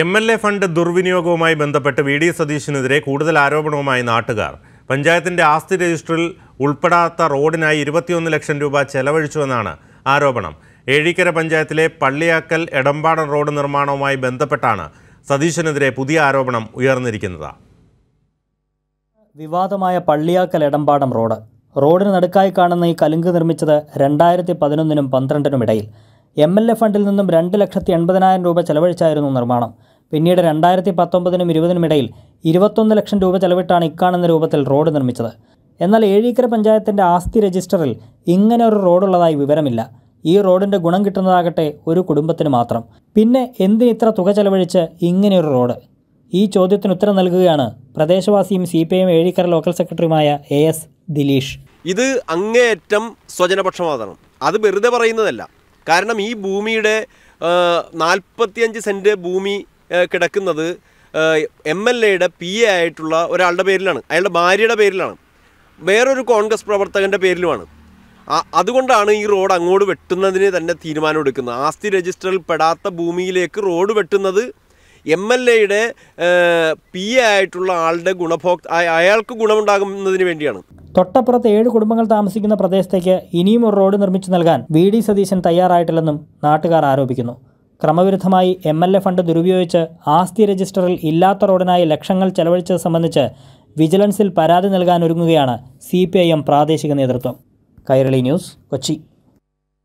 M L A fund ദുർവിനിയോഗവുമായി ബന്ധപ്പെട്ട് V D സതീഷിനെതിരെ കൂടുതൽ ആരോപണവുമായി നാട്ടുകാർ പഞ്ചായത്തിന്റെ ആസ്തി രജിസ്റ്ററിൽ ഉൾപ്പെടാത്ത റോഡിനായി ഇരുപത്തിയൊന്ന് ലക്ഷം രൂപ ചെലവഴിച്ചുവെന്നാണ് ആരോപണം ഏഴിക്കര പഞ്ചായത്തിലെ പള്ളിയാക്കൽ എടമ്പാടൻ റോഡ് നിർമ്മാണവുമായി ബന്ധപ്പെട്ടാണ് സതീശനെതിരെ പുതിയ ആരോപണം ഉയർന്നിരിക്കുന്നത് വിവാദമായ പള്ളിയാക്കൽ എടമ്പാടം റോഡ് റോഡിന് നടുക്കായി കാണുന്ന ഈ കലുങ്ക് നിർമ്മിച്ചത് രണ്ടായിരത്തി പതിനൊന്നിനും പന്ത്രണ്ടിനും ഇടയിൽ എം എൽ എ ഫണ്ടിൽ നിന്നും രണ്ട് ലക്ഷത്തി എൺപതിനായിരം രൂപ ചെലവഴിച്ചായിരുന്നു നിർമ്മാണം പിന്നീട് രണ്ടായിരത്തി പത്തൊമ്പതിനും ഇരുപതിനും ഇടയിൽ ഇരുപത്തൊന്ന് ലക്ഷം രൂപ ചെലവിട്ടാണ് ഇക്കാണെന്ന രൂപത്തിൽ റോഡ് നിർമ്മിച്ചത് എന്നാൽ ഏഴീക്കര പഞ്ചായത്തിൻ്റെ ആസ്തി രജിസ്റ്ററിൽ ഇങ്ങനെ ഒരു റോഡുള്ളതായി വിവരമില്ല ഈ റോഡിൻ്റെ ഗുണം കിട്ടുന്നതാകട്ടെ ഒരു കുടുംബത്തിന് മാത്രം പിന്നെ എന്തിന് ഇത്ര തുക ചെലവഴിച്ച് ഇങ്ങനെയൊരു റോഡ് ഈ ചോദ്യത്തിന് ഉത്തരം നൽകുകയാണ് പ്രദേശവാസിയും C P M Ezhikkara local സെക്രട്ടറിയുമായ എ എസ് ദിലീഷ് ഇത് അങ്ങേയറ്റം സ്വജനപക്ഷമാതണം അത് വെറുതെ പറയുന്നതല്ല കാരണം ഈ ഭൂമിയുടെ നാൽപ്പത്തിയഞ്ച് സെൻറ്റ് ഭൂമി കിടക്കുന്നത് എം എൽ എയുടെ പി എ ആയിട്ടുള്ള ഒരാളുടെ പേരിലാണ് അയാളുടെ ഭാര്യയുടെ പേരിലാണ് വേറൊരു കോൺഗ്രസ് പ്രവർത്തകൻ്റെ പേരിലുമാണ് അതുകൊണ്ടാണ് ഈ റോഡ് അങ്ങോട്ട് വെട്ടുന്നതിന് തന്നെ തീരുമാനം എടുക്കുന്നത് ആസ്തി രജിസ്റ്ററിൽ പെടാത്ത ഭൂമിയിലേക്ക് റോഡ് വെട്ടുന്നത് എം എൽ എയുടെ പി എ ആയിട്ടുള്ള ആളുടെ ഗുണഭോക്ത അയാൾക്ക് ഗുണമുണ്ടാകുന്നതിന് വേണ്ടിയാണ് തൊട്ടപ്പുറത്ത് ഏഴ് കുടുംബങ്ങൾ താമസിക്കുന്ന പ്രദേശത്തേക്ക് ഇനിയും ഒരു റോഡ് നിർമ്മിച്ചു നൽകാൻ വി ഡി സതീശൻ തയ്യാറായിട്ടില്ലെന്നും നാട്ടുകാർ ആരോപിക്കുന്നു ക്രമവിരുദ്ധമായി എം എൽ എ ഫണ്ട് ദുരുപയോഗിച്ച് ആസ്തി രജിസ്റ്ററിൽ ഇല്ലാത്ത റോഡിനായി ലക്ഷങ്ങൾ ചെലവഴിച്ചത് സംബന്ധിച്ച് വിജിലൻസിൽ പരാതി നൽകാനൊരുങ്ങുകയാണ് സി പി ഐ എം പ്രാദേശിക നേതൃത്വം കൈരളി ന്യൂസ് കൊച്ചി